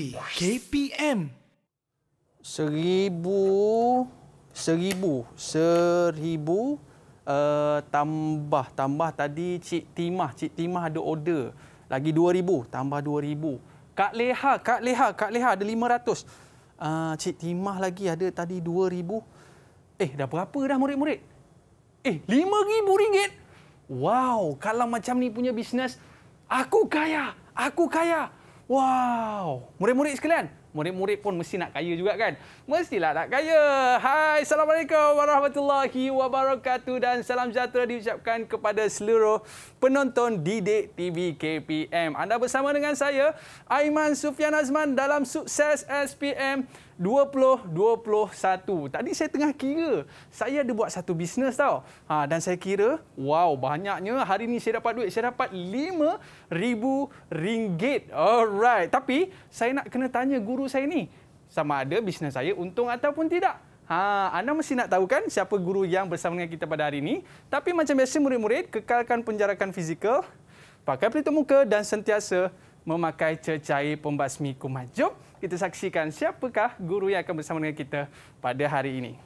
di KPM. Seribu, seribu, seribu uh, tambah tambah tadi Cik Timah, Cik Timah ada order lagi dua ribu tambah dua ribu. Kak Leha, Kak Leha, Kak Leha ada lima ratus. Uh, Cik Timah lagi ada tadi dua ribu. Eh, dah berapa dah murid-murid? Eh, lima ribu ringgit? Wow, kalau macam ni punya bisnes, aku kaya, aku kaya. Wow, murid-murid sekalian. Murid-murid pun mesti nak kaya juga kan? Mestilah nak kaya. Hai, Assalamualaikum warahmatullahi wabarakatuh dan salam sejahtera diucapkan kepada seluruh penonton Didik TV KPM. Anda bersama dengan saya, Aiman Sufian Azman dalam Sukses SPM 2021. Tadi saya tengah kira saya ada buat satu bisnes tau. Ha, dan saya kira, wow banyaknya hari ini saya dapat duit. Saya dapat RM5,000. Alright. Tapi saya nak kena tanya guru saya ni. Sama ada bisnes saya untung ataupun tidak. Ha, anda mesti nak tahu kan siapa guru yang bersama dengan kita pada hari ini. Tapi macam biasa murid-murid, kekalkan penjarakan fizikal, pakai pelitup muka dan sentiasa memakai cecair pembasmi kumat kita saksikan siapakah guru yang akan bersama dengan kita pada hari ini.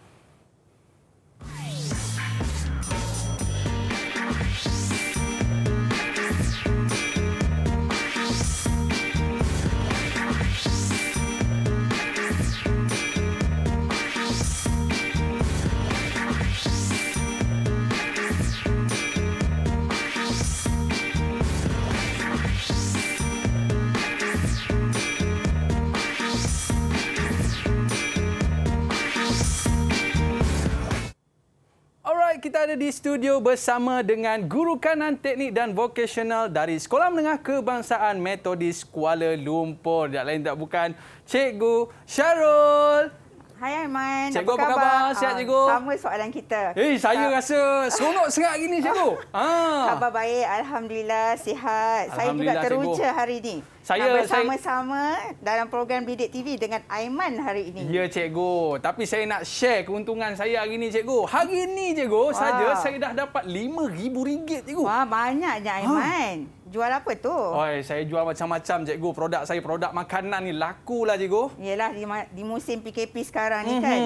berada di studio bersama dengan guru kanan teknik dan vokasional dari Sekolah Menengah Kebangsaan Metodis Kuala Lumpur. Tak lain tak bukan Cikgu Syarul. Hai Aiman. Cikgu apa khabar? khabar? Sihat ah, cikgu. Sama soalan kita. Eh, hey, saya uh. rasa seronok sangat hari ini cikgu. Ha. Ah. Khabar baik, alhamdulillah sihat. Alhamdulillah, saya juga teruja cikgu. hari ini. Saya ah, sama-sama dalam program Bidik TV dengan Aiman hari ini. Ya cikgu, tapi saya nak share keuntungan saya hari ini cikgu. Hari ini cikgu saja saya dah dapat RM5000 cikgu. Wah, banyaknya ha. Aiman. Ha jual apa tu? Oi, saya jual macam-macam cikgu. Produk saya produk makanan ni laku lah cikgu. Iyalah di, di musim PKP sekarang ni mm -hmm. kan.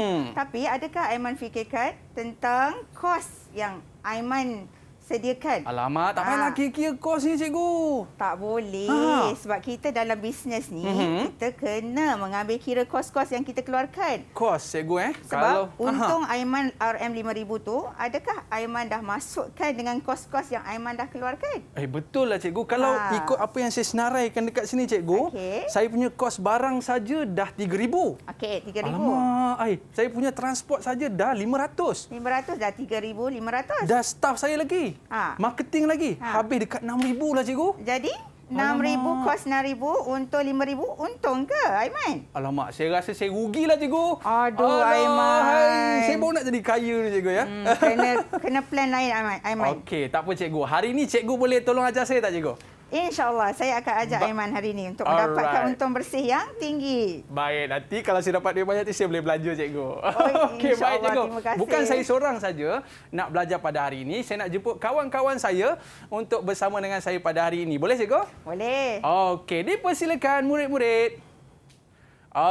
Tapi adakah Aiman fikirkan tentang kos yang Aiman sediakan. Alamak, tak payahlah ah. kira-kira kos ni, cikgu. Tak boleh. Ha. Sebab kita dalam bisnes ni, mm -hmm. kita kena mengambil kira kos-kos yang kita keluarkan. Kos, cikgu, eh? Sebab Kalau... untung Aha. Aiman RM5000 tu, adakah Aiman dah masukkan dengan kos-kos yang Aiman dah keluarkan? Eh, lah cikgu. Kalau ha. ikut apa yang saya senaraikan dekat sini, cikgu, okay. saya punya kos barang saja dah RM3000. Okey, RM3000. Alamak, eh, saya punya transport saja dah RM500. RM500 dah RM3500. Dah staff saya lagi. Ha. Marketing lagi. Ha. Habis dekat RM6,000 lah cikgu. Jadi? RM6,000 kos RM6,000 untuk RM5,000 untung ke Aiman? Alamak, saya rasa saya rugilah cikgu. Aduh Aiman. Saya baru nak jadi kaya ni cikgu ya. Hmm, kena, kena plan lain Aiman. Okey, tak apa cikgu. Hari ni cikgu boleh tolong ajar saya tak cikgu? InsyaAllah saya akan ajak Aiman hari ini untuk All mendapatkan untung bersih yang tinggi. Baik, nanti kalau saya dapat duit banyak, saya boleh belajar cikgu. Oh, Okey, baik, cikgu. Bukan saya seorang saja nak belajar pada hari ini. Saya nak jemput kawan-kawan saya untuk bersama dengan saya pada hari ini. Boleh, cikgu? Boleh. Okey, dipersilakan murid-murid.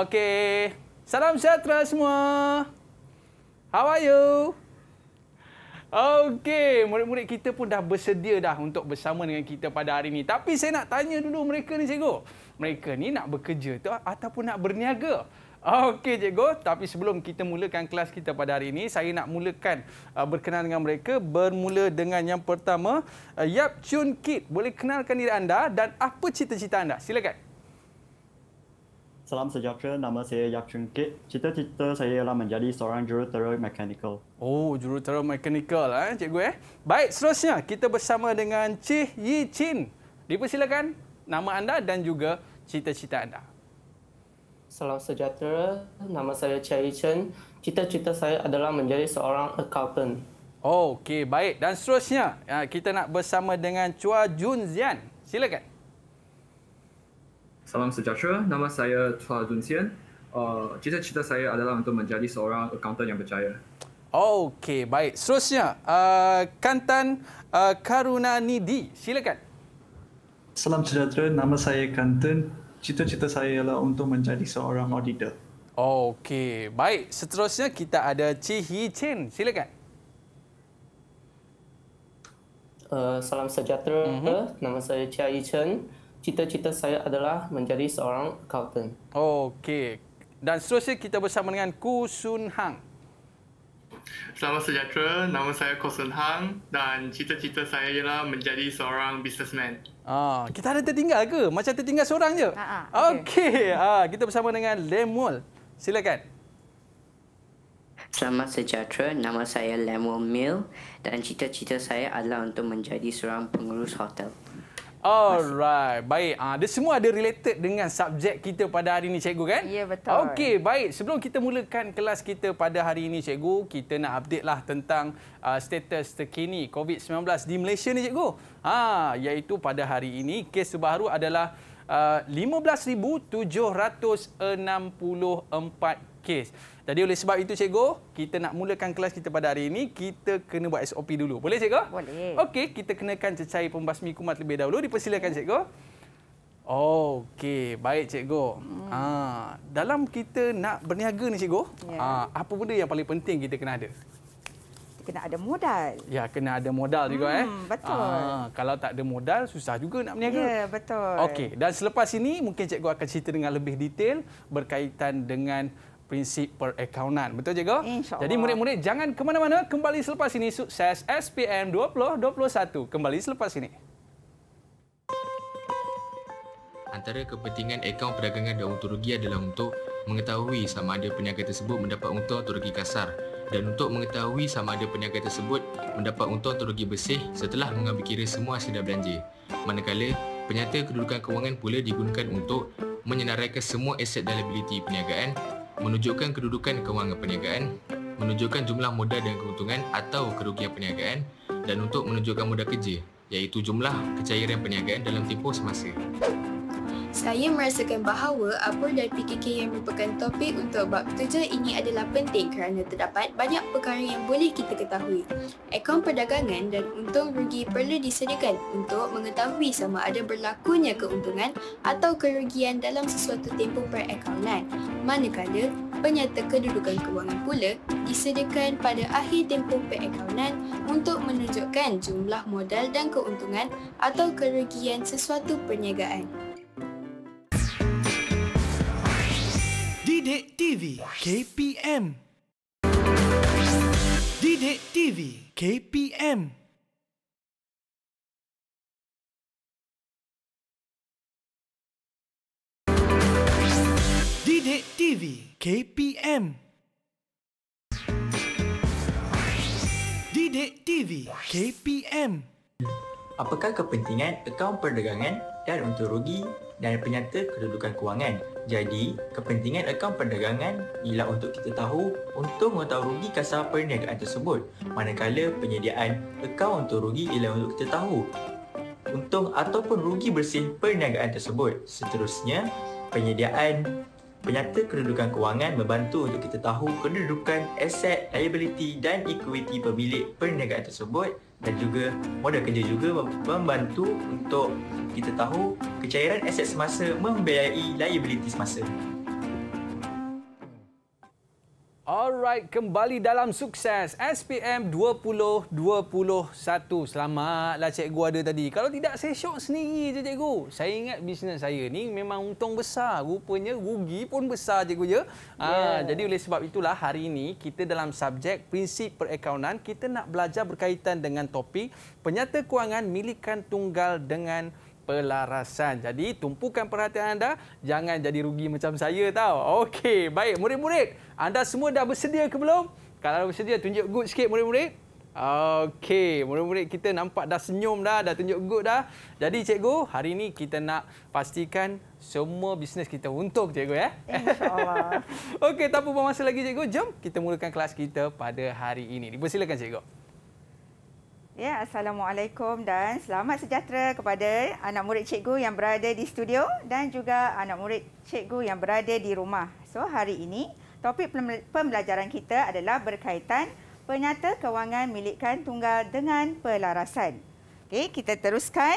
Okey, salam sejahtera semua. How are you? Okey, murid-murid kita pun dah bersedia dah untuk bersama dengan kita pada hari ini. Tapi saya nak tanya dulu mereka ni cikgu. Mereka ni nak bekerja tu ataupun nak berniaga? Okey cikgu, tapi sebelum kita mulakan kelas kita pada hari ini, saya nak mulakan uh, berkenalan dengan mereka bermula dengan yang pertama, uh, Yap Chun Kit. Boleh kenalkan diri anda dan apa cita-cita anda? Silakan. Salam sejahtera, nama saya Yap Chun Kit. Cita-cita saya ialah menjadi seorang jurutera mekanikal. Oh, jurutera mekanikal, eh, cikgu. Eh? Baik, seterusnya kita bersama dengan Cik Yi Chin. Dipersilakan nama anda dan juga cita-cita anda. Salam sejahtera, nama saya Cih Yi Chin. Cita-cita saya adalah menjadi seorang accountant. Oh, okey, baik. Dan seterusnya ya, kita nak bersama dengan Chua Jun Zian. Silakan. Salam sejahtera, nama saya Tua Dun Sien. Uh, cita-cita saya adalah untuk menjadi seorang accountant yang berjaya. Okey, baik. Seterusnya, uh, Kantan uh, Karuna Nidi. Silakan. Salam sejahtera, nama saya Kantan. Cita-cita saya adalah untuk menjadi seorang auditor. Okey, baik. Seterusnya kita ada Chi Hee Chen. Silakan. Uh, salam sejahtera. Mm-hmm. Nama saya Chia Yi Chen cita-cita saya adalah menjadi seorang accountant. Okey. Dan seterusnya kita bersama dengan Ku Sun Hang. Selamat sejahtera. Nama saya Ku Sun Hang dan cita-cita saya ialah menjadi seorang businessman. Ah, kita ada tertinggal ke? Macam tertinggal seorang je. Ha Okey. Okay. Ah, kita bersama dengan Lemuel. Silakan. Selamat sejahtera. Nama saya Lemuel Mill dan cita-cita saya adalah untuk menjadi seorang pengurus hotel. Alright, baik. Ah, dia semua ada related dengan subjek kita pada hari ini, cikgu kan? Ya, betul. Okey, baik. Sebelum kita mulakan kelas kita pada hari ini, cikgu, kita nak update lah tentang uh, status terkini COVID-19 di Malaysia ni, cikgu. Ha, iaitu pada hari ini, kes terbaru adalah 15,764 uh, kes. Jadi oleh sebab itu cikgu, kita nak mulakan kelas kita pada hari ini, kita kena buat SOP dulu. Boleh cikgu? Boleh. Okey, kita kenakan cecair pembasmi kumat lebih dahulu. Dipersilakan ya. cikgu. Okey, baik cikgu. Hmm. Ah, dalam kita nak berniaga ni cikgu, yeah. ah, apa benda yang paling penting kita kena ada? kena ada modal. Ya, kena ada modal juga. Hmm, eh. Betul. Aa, ah, kalau tak ada modal, susah juga nak berniaga. Ya, betul. Okey, dan selepas ini mungkin cikgu akan cerita dengan lebih detail berkaitan dengan prinsip perakaunan. Betul, cikgu? InsyaAllah. Jadi, murid-murid jangan ke mana-mana. Kembali selepas ini sukses SPM 2021. Kembali selepas ini. Antara kepentingan akaun perdagangan dan untung rugi adalah untuk mengetahui sama ada peniaga tersebut mendapat untung atau rugi kasar dan untuk mengetahui sama ada peniaga tersebut mendapat untung atau rugi bersih setelah mengambil kira semua hasil dan belanja. Manakala, penyata kedudukan kewangan pula digunakan untuk menyenaraikan semua aset dan liability peniagaan, menunjukkan kedudukan kewangan peniagaan, menunjukkan jumlah modal dan keuntungan atau kerugian peniagaan dan untuk menunjukkan modal kerja iaitu jumlah kecairan peniagaan dalam tempoh semasa. Saya merasakan bahawa apa dan PKK yang merupakan topik untuk bab tujuh ini adalah penting kerana terdapat banyak perkara yang boleh kita ketahui. Akaun perdagangan dan untung rugi perlu disediakan untuk mengetahui sama ada berlakunya keuntungan atau kerugian dalam sesuatu tempoh perakaunan. Manakala, penyata kedudukan kewangan pula disediakan pada akhir tempoh perakaunan untuk menunjukkan jumlah modal dan keuntungan atau kerugian sesuatu perniagaan. Didik TV KPM Didik TV KPM Didik TV KPM Didik TV KPM Apakah kepentingan akaun perdagangan dan untuk rugi dan penyata kedudukan kewangan. Jadi, kepentingan akaun perdagangan ialah untuk kita tahu untung atau rugi kasar perniagaan tersebut. Manakala penyediaan akaun untuk rugi ialah untuk kita tahu untung ataupun rugi bersih perniagaan tersebut. Seterusnya, penyediaan penyata kedudukan kewangan membantu untuk kita tahu kedudukan aset, liability dan equity pemilik perniagaan tersebut dan juga modal kerja juga membantu untuk kita tahu kecairan aset semasa membiayai liability semasa. Alright, kembali dalam sukses SPM 2021. Selamatlah cikgu ada tadi. Kalau tidak, saya syok sendiri je cikgu. Saya ingat bisnes saya ni memang untung besar. Rupanya rugi pun besar cikgu je. Ah, yeah. Ha, jadi oleh sebab itulah hari ini kita dalam subjek prinsip perakaunan, kita nak belajar berkaitan dengan topik penyata kewangan milikan tunggal dengan pelarasan. Jadi tumpukan perhatian anda jangan jadi rugi macam saya tahu. Okey, baik murid-murid, anda semua dah bersedia ke belum? Kalau dah bersedia tunjuk good sikit murid-murid. Okey, murid-murid kita nampak dah senyum dah, dah tunjuk good dah. Jadi cikgu, hari ini kita nak pastikan semua bisnes kita untung cikgu ya. Insyaallah. Okey, tanpa buang masa lagi cikgu, jom kita mulakan kelas kita pada hari ini. Dipersilakan cikgu. Ya, Assalamualaikum dan selamat sejahtera kepada anak murid cikgu yang berada di studio dan juga anak murid cikgu yang berada di rumah. So, hari ini topik pembelajaran kita adalah berkaitan penyata kewangan milikan tunggal dengan pelarasan. Okey, kita teruskan.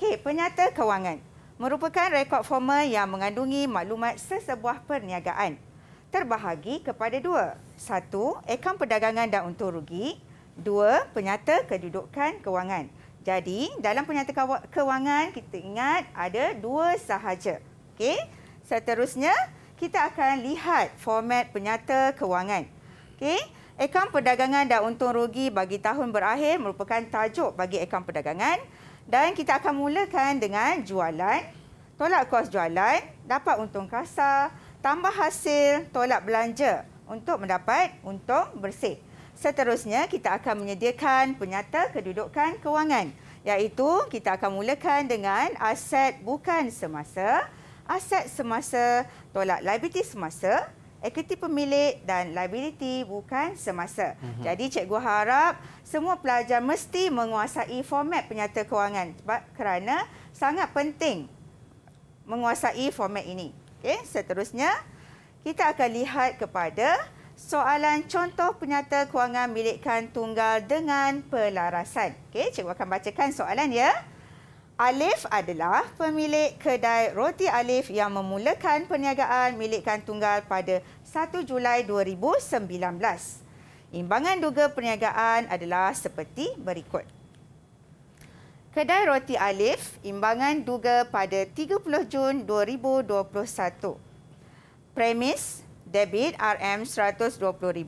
Okey, penyata kewangan merupakan rekod formal yang mengandungi maklumat sesebuah perniagaan. Terbahagi kepada dua. Satu, akaun perdagangan dan untung rugi. Dua, penyata kedudukan kewangan. Jadi, dalam penyata kewangan, kita ingat ada dua sahaja. Okay, Seterusnya, kita akan lihat format penyata kewangan. Okay, Akaun perdagangan dan untung rugi bagi tahun berakhir merupakan tajuk bagi akaun perdagangan. Dan kita akan mulakan dengan jualan. Tolak kos jualan, dapat untung kasar, tambah hasil, tolak belanja untuk mendapat untung bersih. Seterusnya, kita akan menyediakan penyata kedudukan kewangan iaitu kita akan mulakan dengan aset bukan semasa, aset semasa tolak liability semasa, equity pemilik dan liability bukan semasa. Mm -hmm. Jadi cikgu harap semua pelajar mesti menguasai format penyata kewangan kerana sangat penting menguasai format ini. Okay, seterusnya kita akan lihat kepada soalan contoh penyata kewangan milikkan tunggal dengan pelarasan. Okey, cikgu akan bacakan soalan ya. Alif adalah pemilik kedai roti Alif yang memulakan perniagaan milikkan tunggal pada 1 Julai 2019. Imbangan duga perniagaan adalah seperti berikut. Kedai roti Alif imbangan duga pada 30 Jun 2021. Premis debit RM120,000.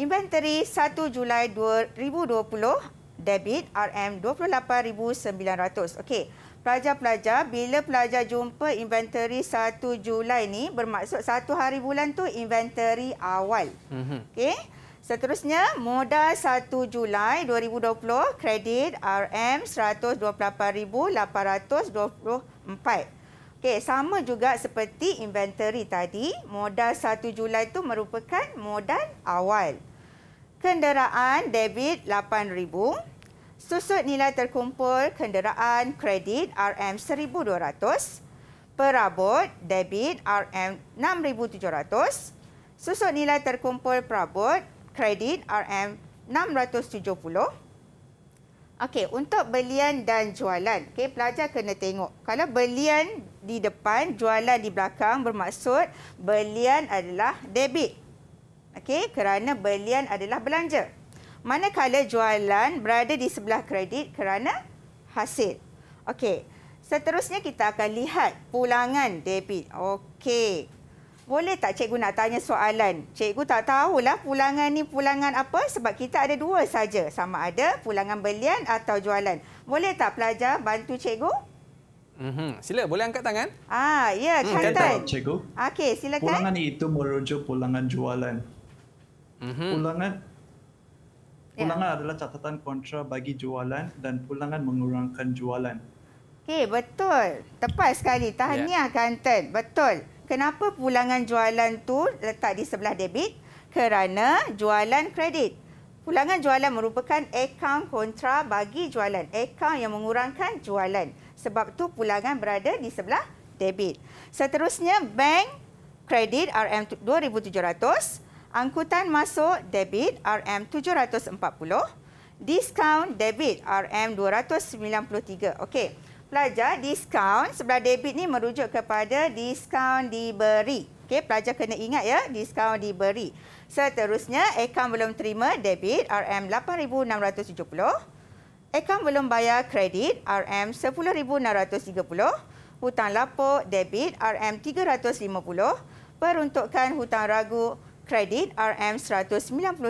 Inventory 1 Julai 2020, debit RM28,900. Okey, pelajar-pelajar, bila pelajar jumpa inventory 1 Julai ni, bermaksud satu hari bulan tu inventory awal. Mhm. Okey, seterusnya modal 1 Julai 2020, kredit RM128,824. Okey. Okey, sama juga seperti inventory tadi, modal 1 Julai tu merupakan modal awal. Kenderaan debit 8000, susut nilai terkumpul kenderaan kredit RM1200, perabot debit RM6700, susut nilai terkumpul perabot kredit RM670. Okey, untuk belian dan jualan, okey, pelajar kena tengok. Kalau belian di depan, jualan di belakang bermaksud belian adalah debit. Okey, kerana belian adalah belanja. Manakala jualan berada di sebelah kredit kerana hasil. Okey. Seterusnya kita akan lihat pulangan debit. Okey boleh tak cikgu nak tanya soalan? Cikgu tak tahulah pulangan ni pulangan apa sebab kita ada dua saja sama ada pulangan belian atau jualan. Boleh tak pelajar bantu cikgu? Mm -hmm. Sila, boleh angkat tangan? Ah, ya, mm. kan tak? Cikgu. Okey, silakan. Pulangan itu merujuk pulangan jualan. Mm -hmm. Pulangan ya. Pulangan yeah. adalah catatan kontra bagi jualan dan pulangan mengurangkan jualan. Okey, betul. Tepat sekali. Tahniah, yeah. Kanten. Betul. Kenapa pulangan jualan tu letak di sebelah debit? Kerana jualan kredit. Pulangan jualan merupakan akaun kontra bagi jualan. Akaun yang mengurangkan jualan. Sebab tu pulangan berada di sebelah debit. Seterusnya, bank kredit RM2,700. Angkutan masuk debit RM740. Diskaun debit RM293. Okey pelajar, diskaun sebelah debit ni merujuk kepada diskaun diberi. Okay, pelajar kena ingat ya, diskaun diberi. Seterusnya, akaun belum terima debit RM8670. Akaun belum bayar kredit RM10630. Hutang lapuk debit RM350. Peruntukkan hutang ragu kredit RM195.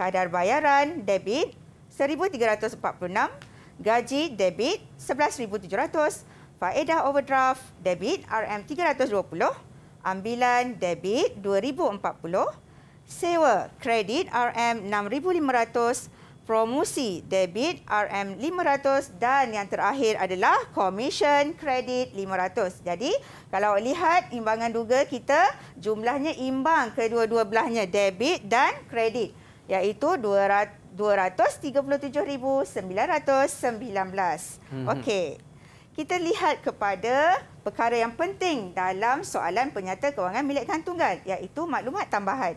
Kadar bayaran debit RM 1346 gaji debit $11,700, faedah overdraft debit RM320, ambilan debit $2,040, sewa kredit RM6,500, promosi debit RM500 dan yang terakhir adalah komisen kredit 500. Jadi kalau lihat imbangan duga kita jumlahnya imbang kedua-dua belahnya debit dan kredit iaitu 200 237,919. -hmm. Okey. Kita lihat kepada perkara yang penting dalam soalan penyata kewangan milik kantungan iaitu maklumat tambahan.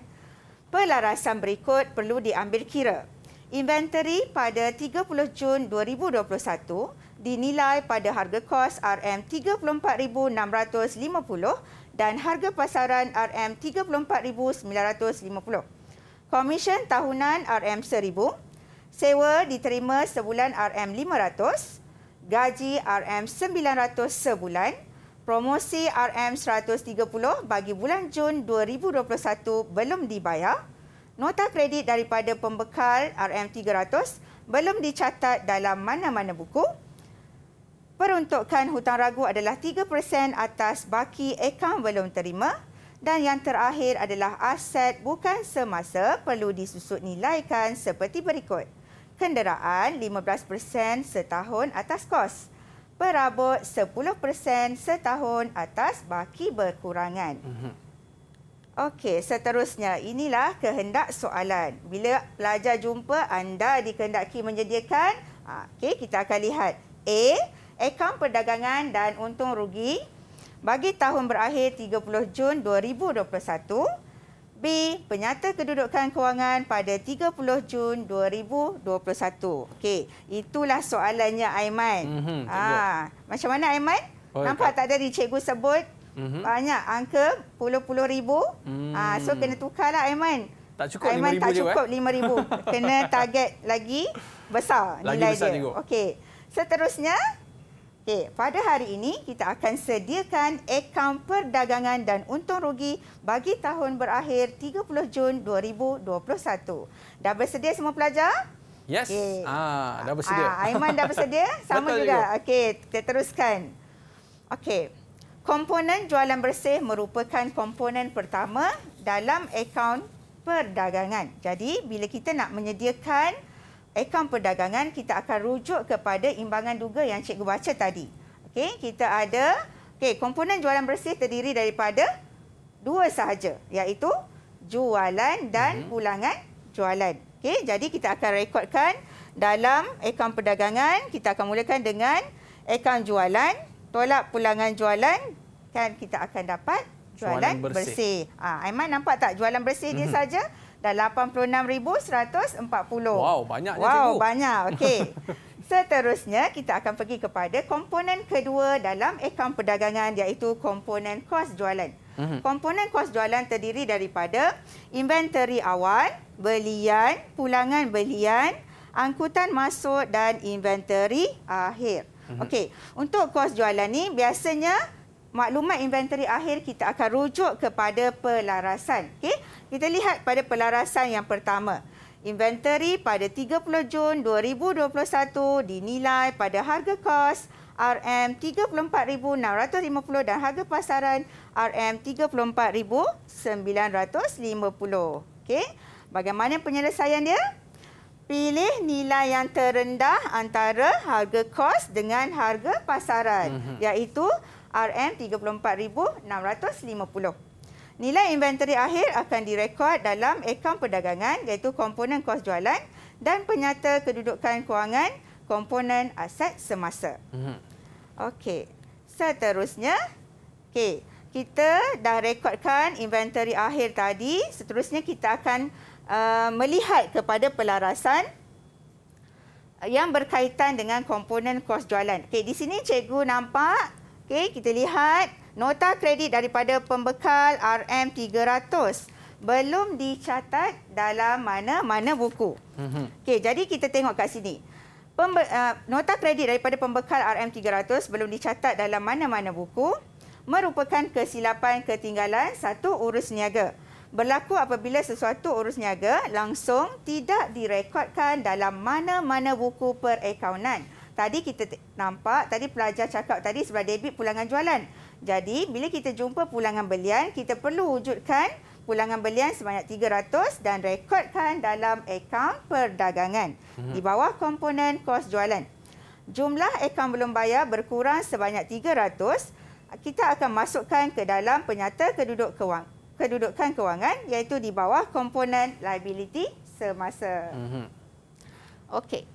Pelarasan berikut perlu diambil kira. Inventory pada 30 Jun 2021 dinilai pada harga kos RM34,650 dan harga pasaran RM34,950. Komisen tahunan RM1000, sewa diterima sebulan RM500, gaji RM900 sebulan, promosi RM130 bagi bulan Jun 2021 belum dibayar. Nota kredit daripada pembekal RM300 belum dicatat dalam mana-mana buku. Peruntukan hutang ragu adalah 3% atas baki akaun belum terima. Dan yang terakhir adalah aset bukan semasa perlu disusut nilaikan seperti berikut. Kenderaan 15% setahun atas kos. Perabot 10% setahun atas baki berkurangan. Mhm. Okey, seterusnya inilah kehendak soalan. Bila pelajar jumpa anda dikehendaki menyediakan, ah, okey kita akan lihat A, akaun perdagangan dan untung rugi, bagi tahun berakhir 30 Jun 2021. B. Penyata kedudukan kewangan pada 30 Jun 2021. Okey, itulah soalannya Aiman. Mm-hmm, ha. Macam mana Aiman? Oh, Nampak tak tadi cikgu sebut mm-hmm. banyak angka puluh-puluh ribu. Mm. Ha. So kena tukarlah Aiman. Tak cukup Aiman tak eh? cukup lima ribu. Eh? kena target lagi besar nilai besar dia. Okey, seterusnya. Okey, pada hari ini kita akan sediakan akaun perdagangan dan untung rugi bagi tahun berakhir 30 Jun 2021. Dah bersedia semua pelajar? Yes. Okay. Ah, dah ah, bersedia. Ah, Aiman dah bersedia? Sama juga. juga. Okey, kita teruskan. Okey. Komponen jualan bersih merupakan komponen pertama dalam akaun perdagangan. Jadi, bila kita nak menyediakan akaun perdagangan kita akan rujuk kepada imbangan duga yang cikgu baca tadi. Okey, kita ada okey, komponen jualan bersih terdiri daripada dua sahaja iaitu jualan dan pulangan mhm. jualan. Okey, jadi kita akan rekodkan dalam akaun perdagangan kita akan mulakan dengan akaun jualan tolak pulangan jualan kan kita akan dapat jualan, jualan bersih. bersih. Ah, Aiman nampak tak jualan bersih dia mm-hmm. saja? dan 86,140. Wow, banyak wow, cikgu. Wow, banyak. Okey. Seterusnya, kita akan pergi kepada komponen kedua dalam akaun perdagangan iaitu komponen kos jualan. Mhm. Komponen kos jualan terdiri daripada inventory awal, belian, pulangan belian, angkutan masuk dan inventory akhir. Mhm. Okey, untuk kos jualan ni biasanya maklumat inventory akhir kita akan rujuk kepada pelarasan. Okey, kita lihat pada pelarasan yang pertama. Inventory pada 30 Jun 2021 dinilai pada harga kos RM34,650 dan harga pasaran RM34,950. Okey. Bagaimana penyelesaian dia? Pilih nilai yang terendah antara harga kos dengan harga pasaran. mm Iaitu RM34,650. Nilai inventory akhir akan direkod dalam akaun perdagangan iaitu komponen kos jualan dan penyata kedudukan kewangan komponen aset semasa. Mhm. Okey. Seterusnya, okey, kita dah rekodkan inventory akhir tadi. Seterusnya kita akan uh, melihat kepada pelarasan yang berkaitan dengan komponen kos jualan. Okey, di sini cikgu nampak Okey, kita lihat nota kredit daripada pembekal RM300 belum dicatat dalam mana-mana buku. Mhm. Okey, jadi kita tengok kat sini. Pembe uh, nota kredit daripada pembekal RM300 belum dicatat dalam mana-mana buku merupakan kesilapan ketinggalan satu urus niaga. Berlaku apabila sesuatu urus niaga langsung tidak direkodkan dalam mana-mana buku perakaunan tadi kita nampak tadi pelajar cakap tadi sebab debit pulangan jualan. Jadi bila kita jumpa pulangan belian, kita perlu wujudkan pulangan belian sebanyak 300 dan rekodkan dalam akaun perdagangan mhm. di bawah komponen kos jualan. Jumlah akaun belum bayar berkurang sebanyak 300, kita akan masukkan ke dalam penyata keduduk kewang, kedudukan kewangan iaitu di bawah komponen liability semasa. Mm Okey.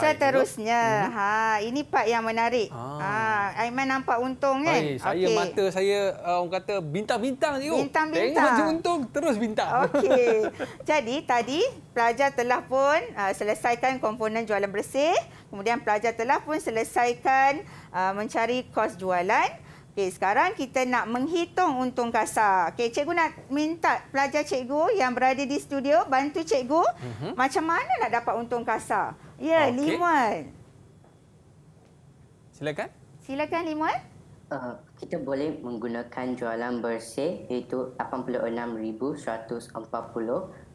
Seterusnya. Hmm. Ha, ini part yang menarik. Ah. Ha, Aiman nampak untung kan? Hai, saya okay. mata saya uh, orang kata bintang-bintang je. Bintang-bintang. Tengok je untung, terus bintang. Okey. Jadi tadi pelajar telah pun uh, selesaikan komponen jualan bersih. Kemudian pelajar telah pun selesaikan uh, mencari kos jualan. Okey, sekarang kita nak menghitung untung kasar. Okey, cikgu nak minta pelajar cikgu yang berada di studio bantu cikgu uh mhm. -huh. macam mana nak dapat untung kasar. Ya, okay. Limuan. Silakan. Silakan, Limuan. Uh, kita boleh menggunakan jualan bersih iaitu RM86,140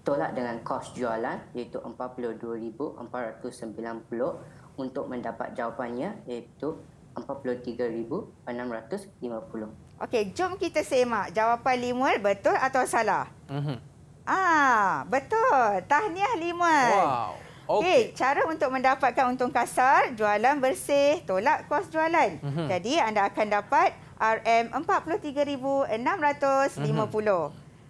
tolak dengan kos jualan iaitu RM42,490 untuk mendapat jawapannya iaitu RM43,650. Okey, jom kita semak jawapan Limuan betul atau salah. Mm -hmm. Ah, betul. Tahniah Limuan. Wow. Okay. Hey, cara untuk mendapatkan untung kasar, jualan bersih, tolak kos jualan. Mm -hmm. Jadi anda akan dapat RM43,650. Mm -hmm.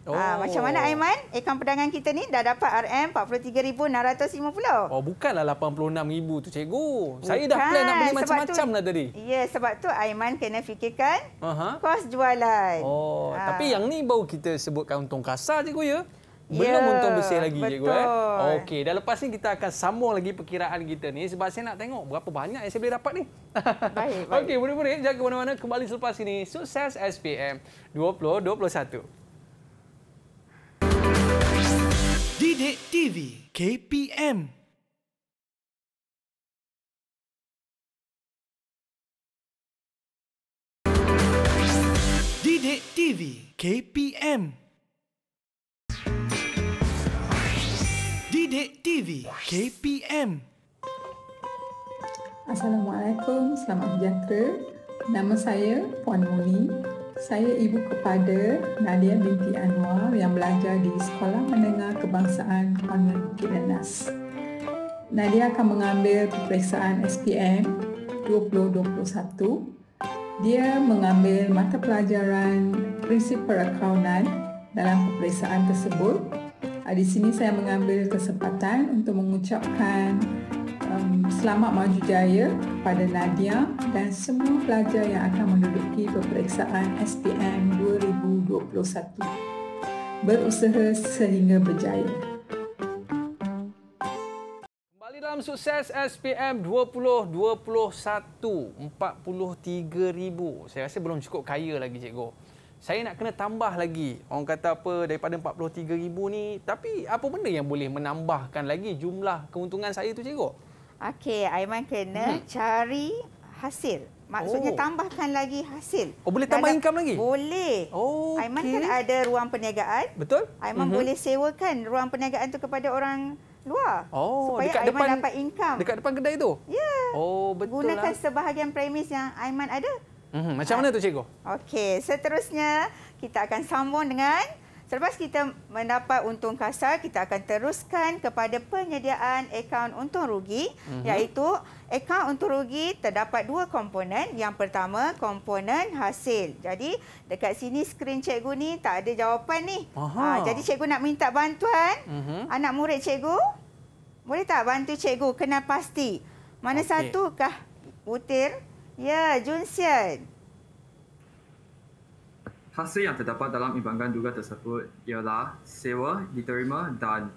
Oh. Ha, macam mana Aiman? Ekam pedangan kita ni dah dapat RM43,650. Oh, bukanlah RM86,000 tu cikgu. Bukan. Saya dah plan nak beli macam-macam lah tadi. Ya, sebab tu Aiman kena fikirkan uh -huh. kos jualan. Oh, ha. Tapi yang ni baru kita sebutkan untung kasar cikgu ya. Belum yeah, untung bersih lagi betul. cikgu eh. Okey, dah lepas ni kita akan sambung lagi perkiraan kita ni sebab saya nak tengok berapa banyak yang saya boleh dapat ni. Baik. baik. Okey, boleh-boleh jaga mana-mana kembali selepas ini. Sukses SPM 2021. Didik TV KPM Didik TV KPM Bidik TV KPM Assalamualaikum, selamat sejahtera. Nama saya Puan Muni. Saya ibu kepada Nadia binti Anwar yang belajar di Sekolah Menengah Kebangsaan Konvent Kilenas. Nadia akan mengambil peperiksaan SPM 2021. Dia mengambil mata pelajaran prinsip perakaunan dalam peperiksaan tersebut Ah, di sini saya mengambil kesempatan untuk mengucapkan um, selamat maju jaya kepada Nadia dan semua pelajar yang akan menduduki peperiksaan SPM 2021. Berusaha sehingga berjaya. Kembali dalam sukses SPM 2021, 43,000. Saya rasa belum cukup kaya lagi, Cikgu saya nak kena tambah lagi orang kata apa daripada 43000 ni tapi apa benda yang boleh menambahkan lagi jumlah keuntungan saya tu cikgu okey aiman kena hmm. cari hasil maksudnya oh. tambahkan lagi hasil oh boleh tambah Dalam, income lagi boleh oh aiman okay. kan ada ruang perniagaan betul aiman uh-huh. boleh sewakan ruang perniagaan tu kepada orang luar oh supaya dekat aiman depan dapat income dekat depan kedai tu ya yeah. oh betul gunakan lah. sebahagian premis yang aiman ada Hmm, macam mana tu cikgu? Okey, seterusnya kita akan sambung dengan selepas kita mendapat untung kasar, kita akan teruskan kepada penyediaan akaun untung rugi hmm. iaitu akaun untung rugi terdapat dua komponen. Yang pertama komponen hasil. Jadi dekat sini skrin cikgu ni tak ada jawapan ni. Ha, jadi cikgu nak minta bantuan hmm. anak murid cikgu. Boleh tak bantu cikgu kena pasti mana okay. satukah butir Ya, Jun Sian. Hasil yang terdapat dalam imbangan duga tersebut ialah sewa diterima dan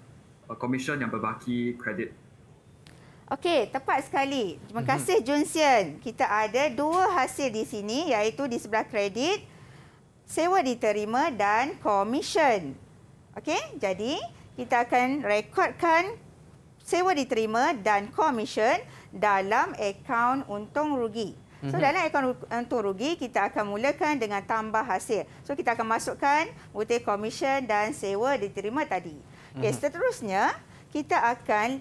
uh, komisen yang berbaki kredit. Okey, tepat sekali. Terima mhm. kasih Jun Sian. Kita ada dua hasil di sini iaitu di sebelah kredit, sewa diterima dan komisen. Okey, jadi kita akan rekodkan sewa diterima dan komisen dalam akaun untung rugi. So mhm. dalam akaun untung rugi kita akan mulakan dengan tambah hasil. So kita akan masukkan butir komisen dan sewa diterima tadi. Okey, mhm. seterusnya kita akan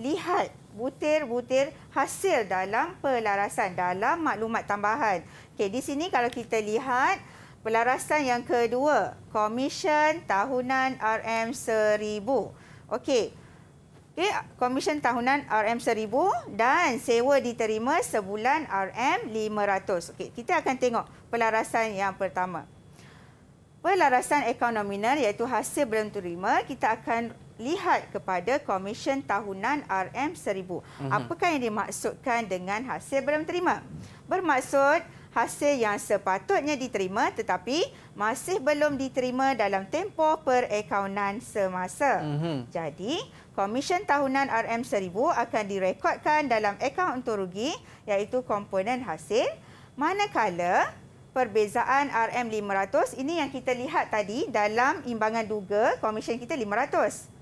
lihat butir-butir hasil dalam pelarasan dalam maklumat tambahan. Okey, di sini kalau kita lihat pelarasan yang kedua, komisen tahunan RM1000. Okey. Okey, komisen tahunan RM1000 dan sewa diterima sebulan RM500. Okey, kita akan tengok pelarasan yang pertama. Pelarasan akaun nominal iaitu hasil belum terima, kita akan lihat kepada komisen tahunan RM1000. Mhm. Apakah yang dimaksudkan dengan hasil belum terima? Bermaksud hasil yang sepatutnya diterima tetapi masih belum diterima dalam tempoh perakaunan semasa. Mm-hmm. Jadi, komisen tahunan RM1000 akan direkodkan dalam akaun untuk rugi iaitu komponen hasil manakala perbezaan RM500 ini yang kita lihat tadi dalam imbangan duga komisen kita 500.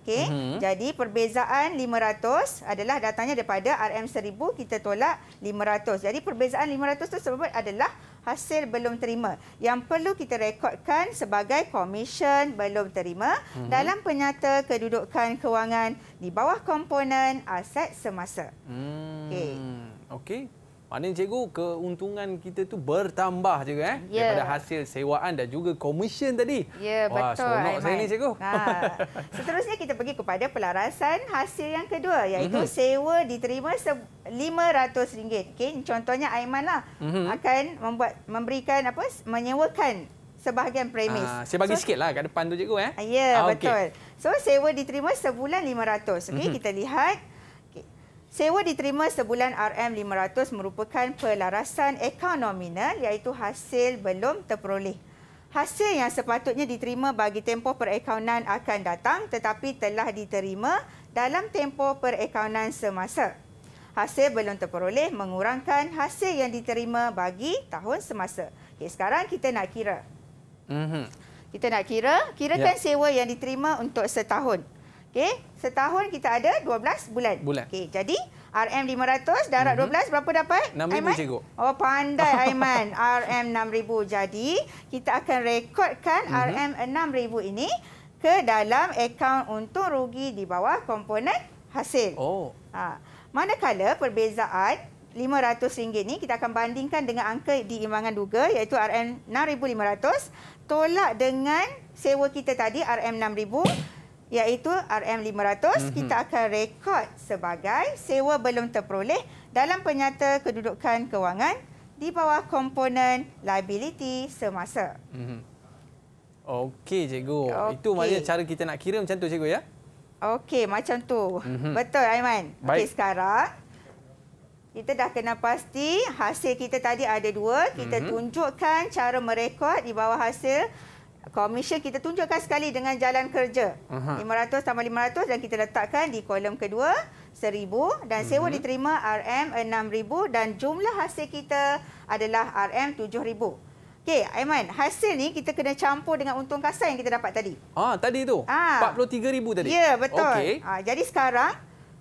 Okey. Uh mhm. -huh. Jadi perbezaan 500 adalah datangnya daripada RM1000 kita tolak 500. Jadi perbezaan 500 tersebut adalah hasil belum terima yang perlu kita rekodkan sebagai komisen belum terima mm-hmm. dalam penyata kedudukan kewangan di bawah komponen aset semasa. Mm. Okey. Okey, Maknanya cikgu keuntungan kita tu bertambah juga eh yeah. daripada hasil sewaan dan juga komisen tadi. Ya yeah, betul. Wah, seronok sekali cikgu. Ha. Seterusnya kita pergi kepada pelarasan hasil yang kedua iaitu mm -hmm. sewa diterima RM500. Okey contohnya Aimanlah mm -hmm. akan membuat memberikan apa menyewakan sebahagian premis. Ha, saya bagi so, sikitlah kat depan tu cikgu eh. Ya yeah, ha, betul. So sewa diterima sebulan RM500. Okey mm -hmm. kita lihat Sewa diterima sebulan RM500 merupakan pelarasan akaun nominal iaitu hasil belum terperoleh. Hasil yang sepatutnya diterima bagi tempoh perakaunan akan datang tetapi telah diterima dalam tempoh perakaunan semasa. Hasil belum terperoleh mengurangkan hasil yang diterima bagi tahun semasa. Okay, sekarang kita nak kira. Mm-hmm. Kita nak kira, kirakan ya. sewa yang diterima untuk setahun. Okey, setahun kita ada 12 bulan. bulan. Okey, jadi RM500 darab mm -hmm. 12 berapa dapat? 6000 cikgu. Oh pandai Aiman. RM6000. Jadi kita akan rekodkan mm -hmm. RM6000 ini ke dalam akaun untung rugi di bawah komponen hasil. Oh. Ha. Manakala perbezaan RM500 ini kita akan bandingkan dengan angka di imbangan duga iaitu RM6500 tolak dengan sewa kita tadi RM6000 iaitu RM500 mm -hmm. kita akan rekod sebagai sewa belum terperoleh dalam penyata kedudukan kewangan di bawah komponen liability semasa. Mm -hmm. Okey cikgu. Okay. Itu maknanya cara kita nak kira macam tu cikgu ya. Okey macam tu. Mm -hmm. Betul Aiman. Okey sekarang kita dah kena pasti hasil kita tadi ada dua. Kita mm -hmm. tunjukkan cara merekod di bawah hasil Commission kita tunjukkan sekali dengan jalan kerja. Uh-huh. 500 tambah 500 dan kita letakkan di kolom kedua 1000 dan mhm. sewa uh diterima RM6000 dan jumlah hasil kita adalah RM7000. Okey, Aiman, hasil ni kita kena campur dengan untung kasar yang kita dapat tadi. Ah, tadi tu. Ah. 43000 tadi. Ya, yeah, betul. Okay. Ah, jadi sekarang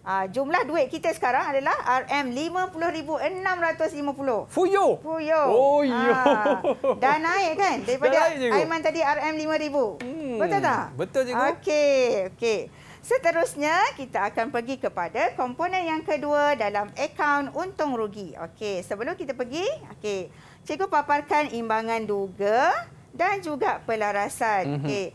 Uh, jumlah duit kita sekarang adalah RM50,650. Fuyo. Fuyo. Oh, ah, yo. Uh, dah naik kan? Daripada naik Aiman tadi RM5,000. Hmm, Betul tak? Betul cikgu. Okey, okey. Seterusnya, kita akan pergi kepada komponen yang kedua dalam akaun untung rugi. Okey, sebelum kita pergi, okey. Cikgu paparkan imbangan duga dan juga pelarasan. Mm -hmm. Okey.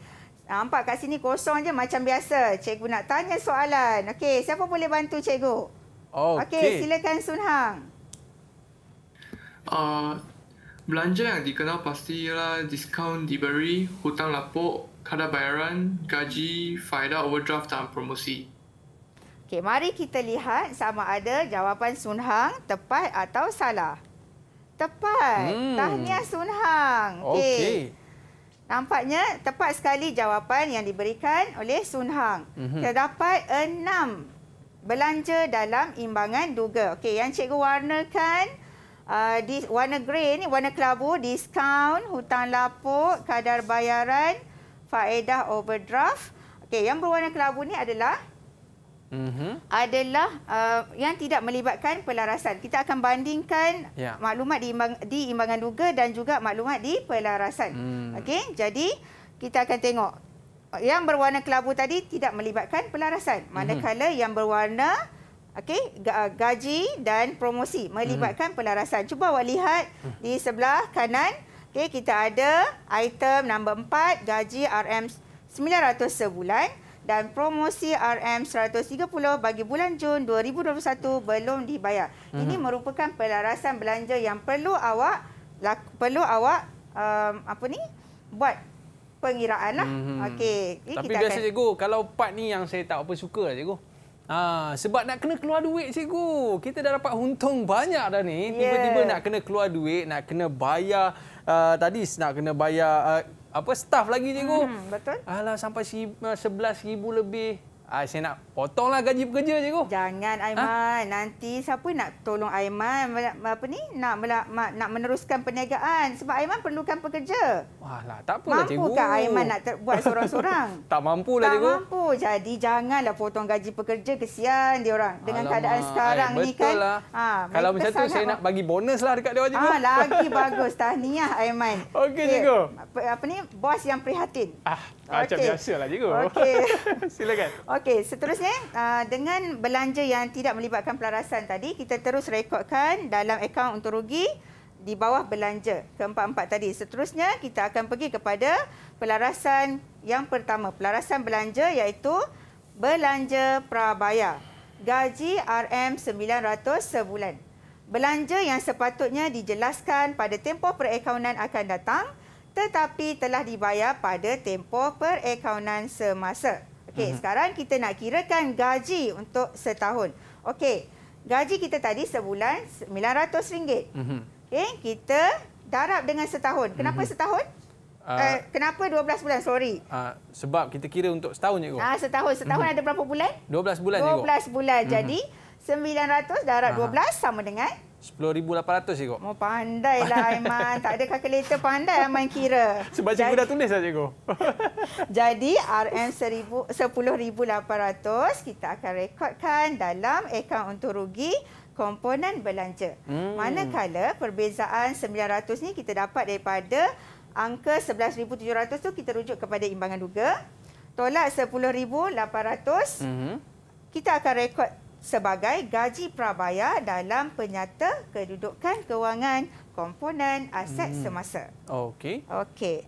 Ah, nampak kat sini kosong je macam biasa. Cikgu nak tanya soalan. Okey, siapa boleh bantu cikgu? Okey, okay, silakan Sunhang. Uh, ah, belanja yang dikenal pasti ialah diskaun diberi, hutang lapuk, kadar bayaran, gaji, faedah overdraft dan promosi. Okey, mari kita lihat sama ada jawapan Sunhang tepat atau salah. Tepat. Hmm. Tahniah Sunhang. Okey. Okay. Nampaknya tepat sekali jawapan yang diberikan oleh Sun Hang. Mm-hmm. Kita enam belanja dalam imbangan duga. Okey, yang cikgu warnakan uh, di warna grey ni warna kelabu, diskaun, hutang lapuk, kadar bayaran, faedah overdraft. Okey, yang berwarna kelabu ni adalah uh-huh. adalah uh, yang tidak melibatkan pelarasan. Kita akan bandingkan yeah. maklumat di, imbang, di imbangan duga dan juga maklumat di pelarasan. Hmm. Okey, jadi kita akan tengok yang berwarna kelabu tadi tidak melibatkan pelarasan. Hmm. Manakala uh-huh. yang berwarna okay, gaji dan promosi melibatkan uh-huh. pelarasan. Cuba awak lihat hmm. di sebelah kanan. Okay, kita ada item nombor 4 gaji RM 900 sebulan dan promosi RM130 bagi bulan Jun 2021 belum dibayar. Hmm. Ini mhm. merupakan pelarasan belanja yang perlu awak laku, perlu awak um, apa ni buat pengiraan lah. Hmm. Okey. Tapi biasa akan... cikgu, kalau part ni yang saya tak apa suka lah cikgu. Ha, sebab nak kena keluar duit cikgu. Kita dah dapat untung banyak dah ni. Yeah. Tiba-tiba ya. nak kena keluar duit, nak kena bayar uh, tadi nak kena bayar uh, apa staff lagi cikgu. Hmm, betul. Alah sampai 11,000 lebih Ah, saya nak potonglah gaji pekerja cikgu. Jangan ha? Aiman, ha? nanti siapa nak tolong Aiman apa ni? Nak nak meneruskan perniagaan sebab Aiman perlukan pekerja. Walah, tak apalah mampu cikgu. Mampukah Aiman nak buat seorang-seorang? tak mampu lah cikgu. Tak mampu. Jadi janganlah potong gaji pekerja, kesian dia orang dengan Alamak. keadaan eh, sekarang Ay, ni kan. Lah. Ha, kalau macam tu saya nak bagi bonuslah dekat dia cikgu. Ah, lagi bagus. Tahniah Aiman. Okey cikgu. Apa, apa ni? Bos yang prihatin. Ah. Ah, macam okay. biasa lah cikgu. Okay. Silakan. Okey, seterusnya ah, dengan belanja yang tidak melibatkan pelarasan tadi, kita terus rekodkan dalam akaun untuk rugi di bawah belanja keempat-empat tadi. Seterusnya, kita akan pergi kepada pelarasan yang pertama. Pelarasan belanja iaitu belanja prabayar. Gaji RM900 sebulan. Belanja yang sepatutnya dijelaskan pada tempoh perakaunan akan datang tetapi telah dibayar pada tempoh perakaunan semasa. Okey, hmm. sekarang kita nak kirakan gaji untuk setahun. Okey, gaji kita tadi sebulan RM900. Hmm. Okey, kita darab dengan setahun. Kenapa hmm. setahun? Uh, uh, kenapa 12 bulan? Sorry. Uh, sebab kita kira untuk setahun, Cikgu. Ah, setahun. Setahun hmm. ada berapa bulan? 12 bulan, 12 Cikgu. 12 bulan. Mhm. Jadi, RM900 darab uh -huh. 12 sama dengan 10,800 cikgu. Oh, pandailah Aiman. tak ada kalkulator pandai Aiman kira. Sebab cikgu Jadi, dah tulis lah cikgu. Jadi RM10,800 kita akan rekodkan dalam akaun untuk rugi komponen belanja. Hmm. Manakala perbezaan RM900 ni kita dapat daripada angka RM11,700 tu kita rujuk kepada imbangan duga. Tolak RM10,800. Hmm. Kita akan rekod sebagai gaji prabayar dalam penyata kedudukan kewangan komponen aset hmm. semasa. Okey. Okey.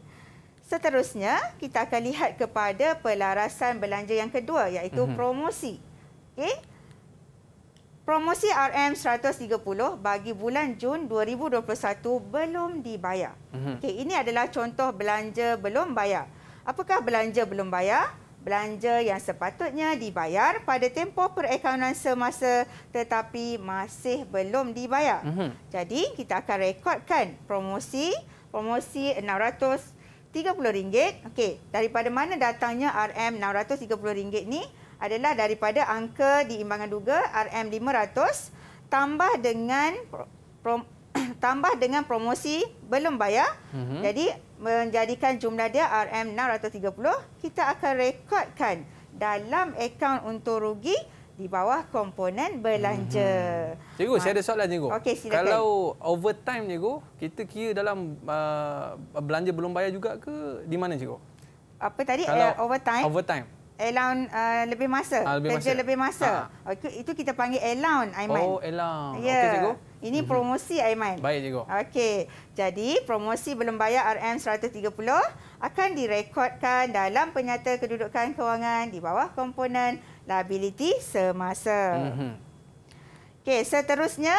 Seterusnya, kita akan lihat kepada pelarasan belanja yang kedua iaitu hmm. promosi. Okey. Promosi RM130 bagi bulan Jun 2021 belum dibayar. Mm-hmm. Okey, ini adalah contoh belanja belum bayar. Apakah belanja belum bayar? belanja yang sepatutnya dibayar pada tempoh perakaunan semasa tetapi masih belum dibayar. Mm -hmm. Jadi kita akan rekodkan promosi promosi RM630. Okey, daripada mana datangnya RM630 ni? Adalah daripada angka diimbangan duga RM500 tambah dengan tambah dengan promosi belum bayar. Mm -hmm. Jadi menjadikan jumlah dia RM630, kita akan rekodkan dalam akaun untung rugi di bawah komponen belanja. Hmm. Cikgu, ha. saya ada soalan cikgu. Okay, silakan. Kalau overtime cikgu, kita kira dalam uh, belanja belum bayar juga ke di mana cikgu? Apa tadi? Eh, Kalau uh, overtime? Overtime. Allowan uh, lebih masa. Ha, lebih kerja masa. lebih masa. Ha. Ah. Okay, itu kita panggil allowan, Aiman. Oh, allowan. Yeah. Okey cikgu. Ini mhm. promosi Aiman. Baik cikgu. Okey. Jadi promosi belum bayar RM130 akan direkodkan dalam penyata kedudukan kewangan di bawah komponen liability semasa. Mhm. Okey, seterusnya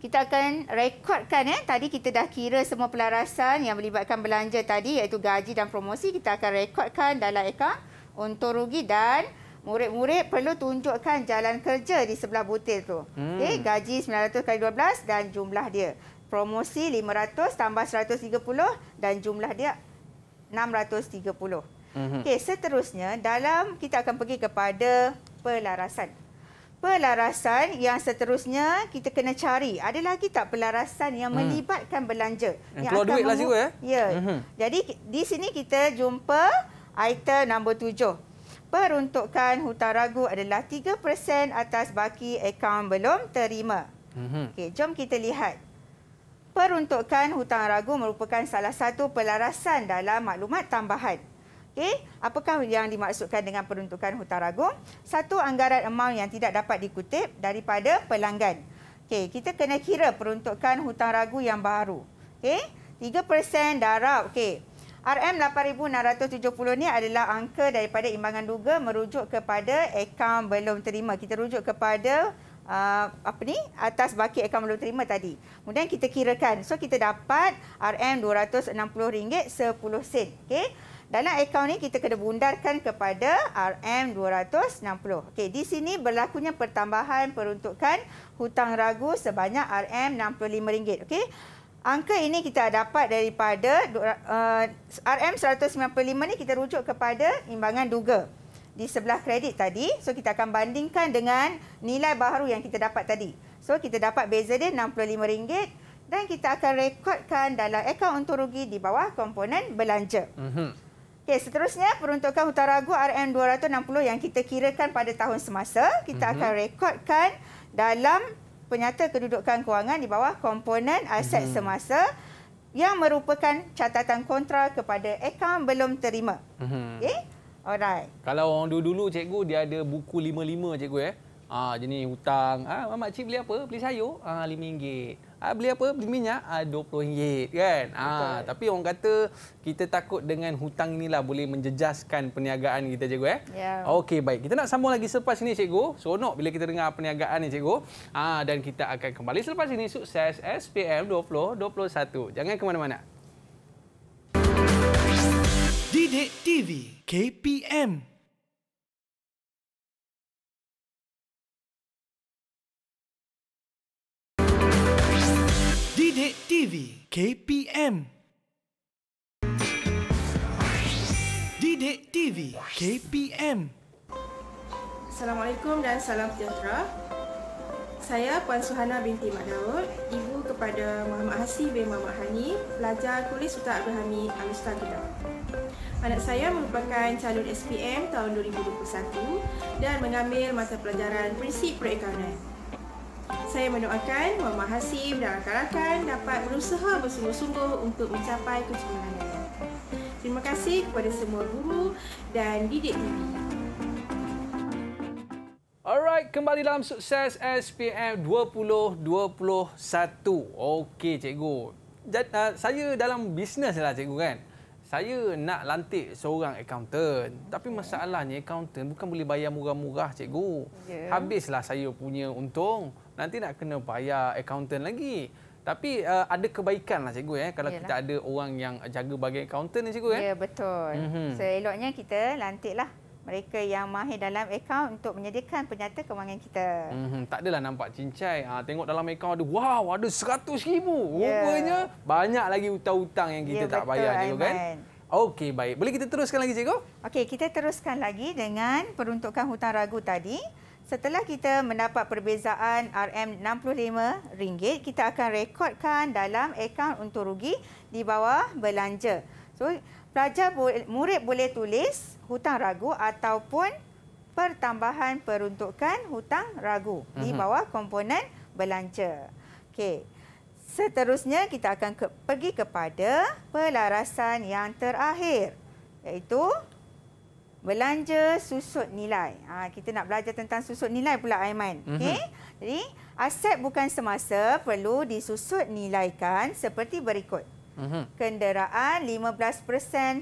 kita akan rekodkan eh tadi kita dah kira semua pelarasan yang melibatkan belanja tadi iaitu gaji dan promosi kita akan rekodkan dalam akaun untung rugi dan murid-murid perlu tunjukkan jalan kerja di sebelah butir tu. Hmm. Okey, eh, gaji 900 kali 12 dan jumlah dia. Promosi 500 tambah 130 dan jumlah dia 630. Hmm. Okey, seterusnya dalam kita akan pergi kepada pelarasan. Pelarasan yang seterusnya kita kena cari. Ada lagi tak pelarasan yang hmm. melibatkan belanja? Yang keluar duit lah juga. Eh? Ya. ya. Hmm. Jadi di sini kita jumpa item nombor tujuh. Peruntukan hutang ragu adalah 3% atas baki akaun belum terima. mm Okay, jom kita lihat. Peruntukan hutang ragu merupakan salah satu pelarasan dalam maklumat tambahan. Okay, apakah yang dimaksudkan dengan peruntukan hutang ragu? Satu anggaran amount yang tidak dapat dikutip daripada pelanggan. Okay, kita kena kira peruntukan hutang ragu yang baru. Okay, 3% darab. Okay, RM8,670 ni adalah angka daripada imbangan duga merujuk kepada akaun belum terima. Kita rujuk kepada uh, apa ni atas baki akaun belum terima tadi. Kemudian kita kirakan. So kita dapat RM260.10. Okay. Dalam akaun ni kita kena bundarkan kepada RM260. Okay. Di sini berlakunya pertambahan peruntukan hutang ragu sebanyak RM65. Okay. Angka ini kita dapat daripada eh, uh, RM195 ni kita rujuk kepada imbangan duga di sebelah kredit tadi. So kita akan bandingkan dengan nilai baru yang kita dapat tadi. So kita dapat beza dia RM65 dan kita akan rekodkan dalam akaun untung rugi di bawah komponen belanja. Mhm. Okay, seterusnya peruntukan hutang ragu RM260 yang kita kirakan pada tahun semasa. Kita mhm. akan rekodkan dalam penyata kedudukan kewangan di bawah komponen aset hmm. semasa yang merupakan catatan kontra kepada akaun belum terima. Hmm. Okey? Alright. Kalau orang dulu-dulu cikgu dia ada buku 55 cikgu eh. Ah jenis hutang. Ah mak cik beli apa? Beli sayur. Ah RM5. Ah beli apa? Beli minyak ah 20 kan. Ah Betul. tapi orang kata kita takut dengan hutang inilah boleh menjejaskan perniagaan kita cikgu eh. Ya. Okey baik. Kita nak sambung lagi selepas ini cikgu. Seronok bila kita dengar perniagaan ini, cikgu. Ah dan kita akan kembali selepas ini sukses SPM 2021. Jangan ke mana-mana. Didik TV KPM Dede TV KPM Dede TV KPM Assalamualaikum dan salam sejahtera. Saya Puan Suhana binti Mak Daud, ibu kepada Muhammad Hasi bin Muhammad Hani, pelajar Kulis Sultan Abrahami Alustan Kedah. Anak saya merupakan calon SPM tahun 2021 dan mengambil mata pelajaran prinsip perikanan. Saya mendoakan Mama Hasim dan rakan-rakan dapat berusaha bersungguh-sungguh untuk mencapai kecemerlangan. Terima kasih kepada semua guru dan didik didik Alright, kembali dalam sukses SPM 2021. Okey, cikgu. Ah, saya dalam bisnes lah, cikgu kan. Saya nak lantik seorang accountant. Okay. Tapi ya. masalahnya accountant bukan boleh bayar murah-murah, cikgu. Yeah. Habislah saya punya untung nanti nak kena bayar accountant lagi. Tapi uh, ada kebaikan lah cikgu eh, kalau Yalah. kita ada orang yang jaga bagi accountant ni cikgu eh. Ya betul. Mm-hmm. Seeloknya so, kita lantiklah mereka yang mahir dalam akaun untuk menyediakan penyata kewangan kita. Mm-hmm. Tak adalah nampak cincai. Ha, tengok dalam akaun ada, wow ada seratus ribu. Ya. Rupanya banyak lagi hutang-hutang yang kita yeah, tak betul, bayar cikgu kan? Aiman. kan. Okey baik. Boleh kita teruskan lagi cikgu? Okey kita teruskan lagi dengan peruntukan hutang ragu tadi. Setelah kita mendapat perbezaan RM65, kita akan rekodkan dalam akaun untung rugi di bawah belanja. So, pelajar murid boleh tulis hutang ragu ataupun pertambahan peruntukan hutang ragu uh -huh. di mhm. bawah komponen belanja. Okey. Seterusnya kita akan ke pergi kepada pelarasan yang terakhir iaitu belanja susut nilai. Ha, kita nak belajar tentang susut nilai pula Aiman. Mhm. Okey. Mm-hmm. Jadi aset bukan semasa perlu disusut nilaikan seperti berikut. Mm-hmm. Kenderaan 15%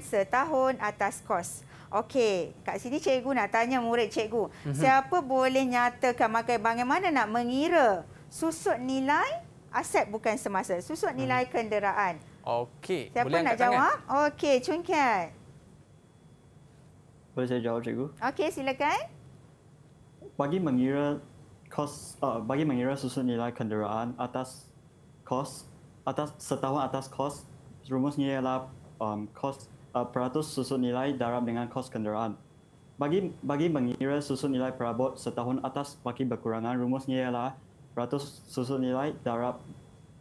setahun atas kos. Okey, kat sini cikgu nak tanya murid cikgu. Mm-hmm. Siapa boleh nyatakan makai bagaimana nak mengira susut nilai aset bukan semasa, susut nilai mm-hmm. kenderaan? Okey, boleh nak jawab? Okey, Chun Kiat. Boleh saya jawab cikgu? Okey, silakan. Bagi mengira kos uh, bagi mengira susun nilai kenderaan atas kos atas setahun atas kos rumusnya ialah um, kos uh, peratus susun nilai darab dengan kos kenderaan. Bagi bagi mengira susun nilai perabot setahun atas bagi berkurangan rumusnya ialah peratus susun nilai darab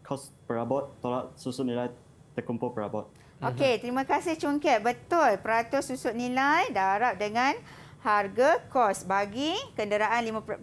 kos perabot tolak susun nilai terkumpul perabot. Mhm. Okey, terima kasih Cungkit. Betul, peratus susut nilai darab dengan harga kos bagi kenderaan 15%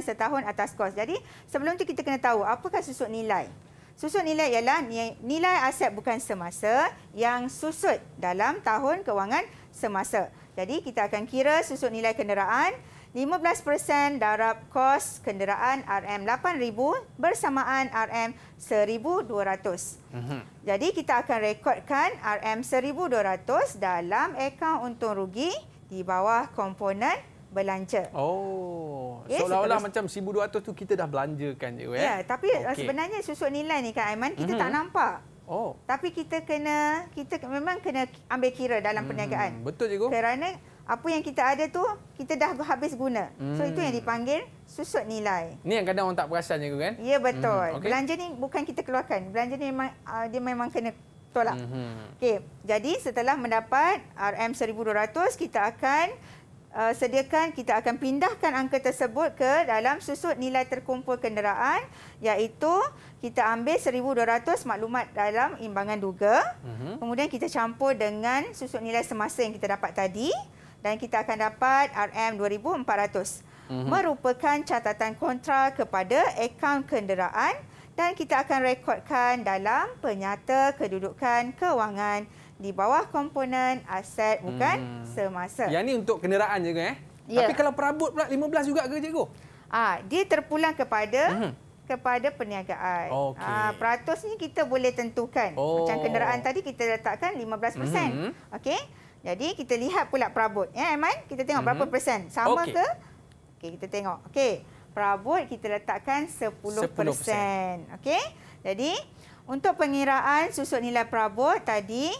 setahun atas kos. Jadi, sebelum tu kita kena tahu apakah susut nilai. Susut nilai ialah nilai aset bukan semasa yang susut dalam tahun kewangan semasa. Jadi, kita akan kira susut nilai kenderaan 15% darab kos kenderaan RM8,000 bersamaan RM1,200. Mhm. Jadi kita akan rekodkan RM1,200 dalam akaun untung rugi di bawah komponen belanja. Oh, okay, ya, seolah-olah macam 1200 tu kita dah belanjakan je. Eh? Ya, yeah, tapi okay. sebenarnya susuk nilai ni kan Aiman, kita mm-hmm. tak mhm. nampak. Oh. Tapi kita kena, kita memang kena ambil kira dalam hmm, perniagaan. Betul cikgu. Kerana apa yang kita ada tu kita dah habis guna. Hmm. So itu yang hmm. dipanggil susut nilai. Ini yang kadang orang tak perasan juga kan? Ya betul. Hmm. Okay. Belanja ni bukan kita keluarkan. Belanja ni memang uh, dia memang kena tolak. Hmm. hmm. Okey. Jadi setelah mendapat RM1200 kita akan uh, sediakan kita akan pindahkan angka tersebut ke dalam susut nilai terkumpul kenderaan iaitu kita ambil 1200 maklumat dalam imbangan duga. Hmm. Kemudian kita campur dengan susut nilai semasa yang kita dapat tadi dan kita akan dapat RM2,400. Mm-hmm. Merupakan catatan kontra kepada akaun kenderaan dan kita akan rekodkan dalam penyata kedudukan kewangan di bawah komponen aset bukan hmm. semasa. Yang ni untuk kenderaan je eh. Yeah. Tapi kalau perabot pula 15 juga ke cikgu? Ah, dia terpulang kepada mm-hmm. kepada perniagaan. Okay. Ah, peratus ni kita boleh tentukan. Oh. Macam kenderaan tadi kita letakkan 15%. Mm-hmm. Okey. Jadi kita lihat pula perabot. Ya, Aiman, kita tengok mhm. berapa mm -hmm. persen? Sama okay. ke? Okey, kita tengok. Okey. Perabot kita letakkan 10%. 10%. Okey. Jadi untuk pengiraan susut nilai perabot tadi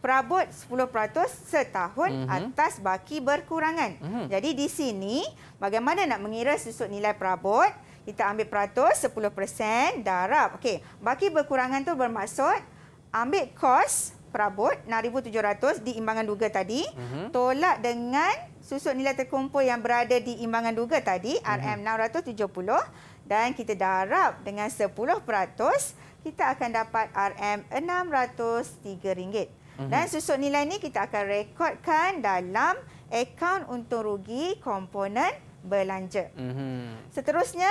perabot 10% setahun mm -hmm. atas baki berkurangan. Mm -hmm. Jadi di sini bagaimana nak mengira susut nilai perabot? Kita ambil peratus 10% darab. Okey, baki berkurangan tu bermaksud ambil kos perabot 6700 di imbangan duga tadi mm-hmm. tolak dengan susut nilai terkumpul yang berada di imbangan duga tadi mm-hmm. RM670 dan kita darab dengan 10% kita akan dapat RM603 mm-hmm. dan susut nilai ini kita akan rekodkan dalam akaun untung rugi komponen belanja. Mm-hmm. Seterusnya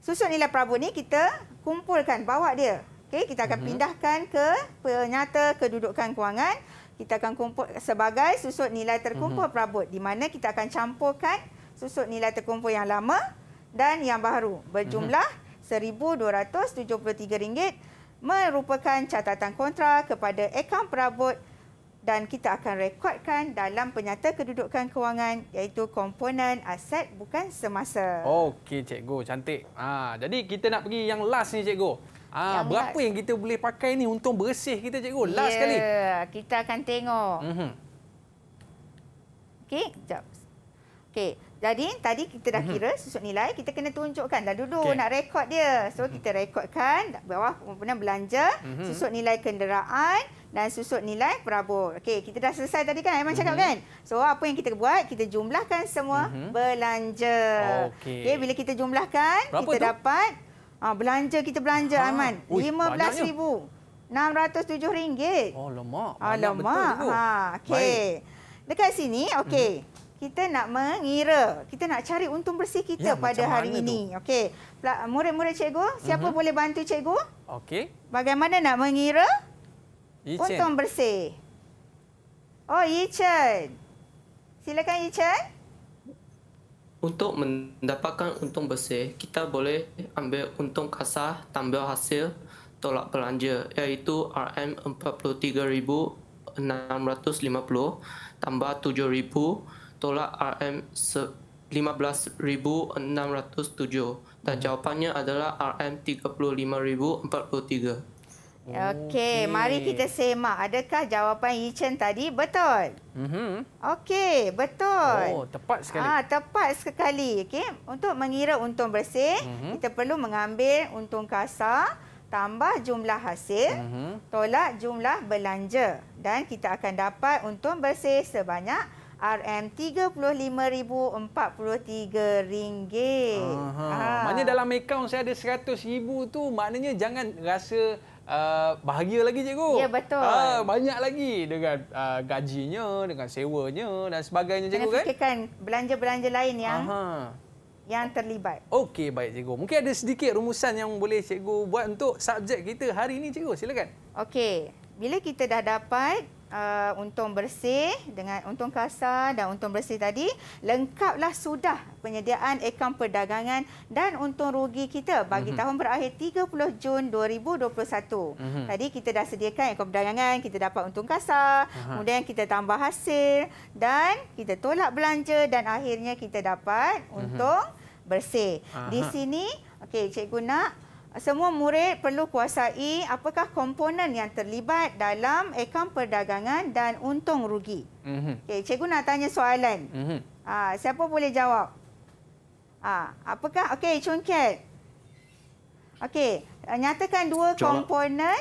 susut nilai perabot ini kita kumpulkan bawa dia Okey, kita akan mhm. pindahkan ke penyata kedudukan kewangan. Kita akan kumpul sebagai susut nilai terkumpul uh-huh. perabot di mana kita akan campurkan susut nilai terkumpul yang lama dan yang baru berjumlah RM1273 merupakan catatan kontra kepada akaun perabot dan kita akan rekodkan dalam penyata kedudukan kewangan iaitu komponen aset bukan semasa. Okey cikgu cantik. Ha jadi kita nak pergi yang last ni cikgu. Ah, yang berapa lak... yang kita boleh pakai ni untung bersih kita cikgu? Yeah, Last ya, sekali. Kita akan tengok. Mm -hmm. Okey, jap. Okey. Jadi tadi kita dah mhm. kira susut nilai, kita kena tunjukkan dah dulu okay. nak rekod dia. So mhm. kita rekodkan bawah pengumpulan belanja, mm -hmm. susut nilai kenderaan dan susut nilai perabot. Okey, kita dah selesai tadi kan? Memang mm -hmm. cakap mhm. kan? So apa yang kita buat? Kita jumlahkan semua mm -hmm. belanja. Okey, okay, bila kita jumlahkan, berapa kita tu? dapat Ah belanja kita belanja ha. Aiman. RM15,607. Oh lemak. Ah lemak. Ha okey. Dekat sini hmm. okey. Hmm. Kita nak mengira, kita nak cari untung bersih kita ya, pada hari ini. Okey. Murid-murid cikgu, siapa uh mhm. -huh. boleh bantu cikgu? Okey. Bagaimana nak mengira Yi untung bersih? Oh, Yi Silakan Yi Chen. Untuk mendapatkan untung bersih, kita boleh ambil untung kasar tambah hasil tolak belanja iaitu RM43,650 tambah 7,000 tolak RM15,607 dan hmm. jawapannya adalah RM35,043. Okey, okay. mari kita semak. Adakah jawapan Yi Chen tadi betul? Mm-hmm. Okey, betul. Oh, tepat sekali. Ah, tepat sekali. Okey, untuk mengira untung bersih, mm-hmm. kita perlu mengambil untung kasar tambah jumlah hasil mm-hmm. tolak jumlah belanja dan kita akan dapat untung bersih sebanyak RM35043. Ah, maknanya dalam akaun saya ada 100,000 tu, maknanya jangan rasa Ah, bahagia lagi cikgu. Ya betul. Ha, banyak lagi dengan uh, gajinya, dengan sewanya dan sebagainya cikgu kan? Fikirkan belanja-belanja lain yang Aha. yang terlibat. Okey baik cikgu. Mungkin ada sedikit rumusan yang boleh cikgu buat untuk subjek kita hari ini cikgu. Silakan. Okey. Bila kita dah dapat uh, untung bersih dengan untung kasar dan untung bersih tadi lengkaplah sudah penyediaan akaun perdagangan dan untung rugi kita bagi mm-hmm. tahun berakhir 30 Jun 2021. Mm-hmm. Tadi kita dah sediakan akaun perdagangan, kita dapat untung kasar, uh-huh. kemudian kita tambah hasil dan kita tolak belanja dan akhirnya kita dapat mhm. untung mm-hmm. bersih. Uh-huh. Di sini okey cikgu nak semua murid perlu kuasai apakah komponen yang terlibat dalam akaun perdagangan dan untung rugi. Mm-hmm. Okay, cikgu nak tanya soalan. Mm-hmm. Ah, siapa boleh jawab? Ah, apakah? Okey, Chunket. Okey, nyatakan dua jualan. komponen.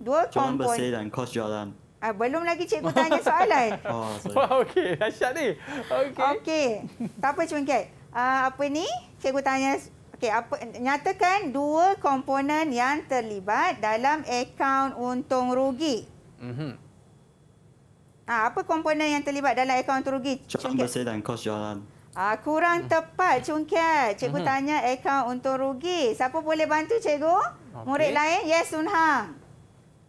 Dua jualan komponen. Jualan dan kos jualan. Ah, belum lagi cikgu tanya soalan. oh, sorry. Wah, okey. Asyik ni. Okey. Okey. Tak apa, Chunket. Ah, apa ni? Cikgu tanya Okey, apa nyatakan dua komponen yang terlibat dalam akaun untung rugi. Mhm. Ah, ha, apa komponen yang terlibat dalam akaun untung rugi? Cukup besar dan kos jalan. Ah, ha, kurang mm. tepat, Cungkat. Cikgu mm-hmm. tanya akaun untung rugi. Siapa boleh bantu cikgu? Okay. Murid lain? Yes, Sunhang.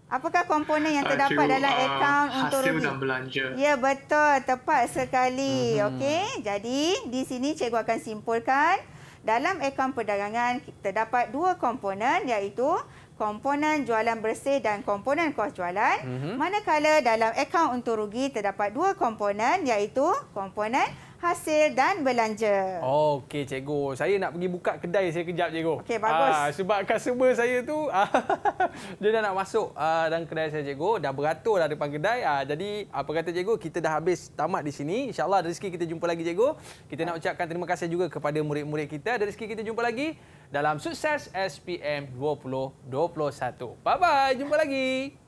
Apakah komponen yang ah, terdapat dalam ah, akaun uh, untung rugi? Hasil belanja. Ya, betul. Tepat sekali. Mm-hmm. Okey. Jadi, di sini cikgu akan simpulkan dalam akaun perdagangan terdapat dua komponen iaitu komponen jualan bersih dan komponen kos jualan. Mm -hmm. Manakala dalam akaun untung rugi terdapat dua komponen iaitu komponen hasil dan belanja. Oh, Okey cikgu, saya nak pergi buka kedai saya kejap cikgu. Okey bagus. Ah, sebab customer saya tu ah, dia dah nak masuk uh, dalam kedai saya cikgu dah beratur dah depan kedai uh, jadi apa kata cikgu kita dah habis tamat di sini insyaallah rezeki kita jumpa lagi cikgu kita nak ucapkan terima kasih juga kepada murid-murid kita dan rezeki kita jumpa lagi dalam sukses SPM 2021 bye bye jumpa lagi